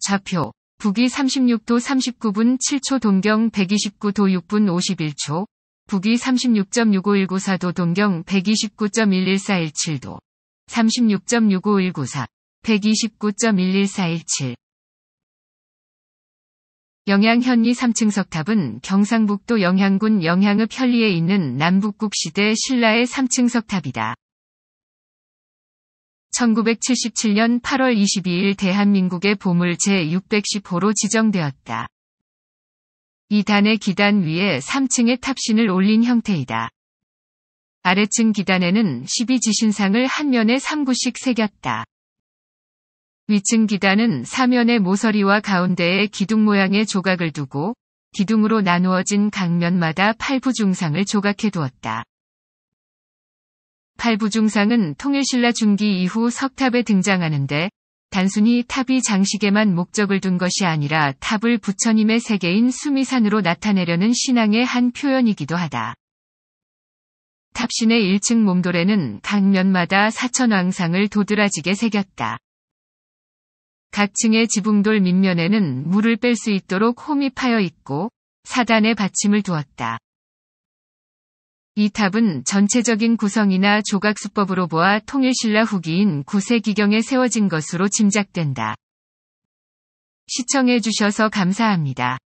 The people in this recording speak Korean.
좌표, 북위 36도 39분 7초 동경 129도 6분 51초, 북위 36.65194도 동경 129.11417도, 36.65194, 129.11417. 영양현리 3층 석탑은 경상북도 영양군 영향읍 현리에 있는 남북국시대 신라의 3층 석탑이다. 1977년 8월 22일 대한민국의 보물 제615로 지정되었다. 이단의 기단 위에 3층의 탑신을 올린 형태이다. 아래층 기단에는 12지신상을 한 면에 3구씩 새겼다. 위층 기단은 사면의 모서리와 가운데에 기둥 모양의 조각을 두고 기둥으로 나누어진 각면마다 8부 중상을 조각해 두었다. 팔부중상은 통일신라 중기 이후 석탑에 등장하는데 단순히 탑이 장식에만 목적을 둔 것이 아니라 탑을 부처님의 세계인 수미산으로 나타내려는 신앙의 한 표현이기도 하다. 탑신의 1층 몸돌에는각 면마다 사천왕상을 도드라지게 새겼다. 각 층의 지붕돌 밑면에는 물을 뺄 수 있도록 홈이 파여 있고 사단에 받침을 두었다. 이 탑은 전체적인 구성이나 조각 수법으로 보아 통일신라 후기인 9세기경에 세워진 것으로 짐작된다. 시청해주셔서 감사합니다.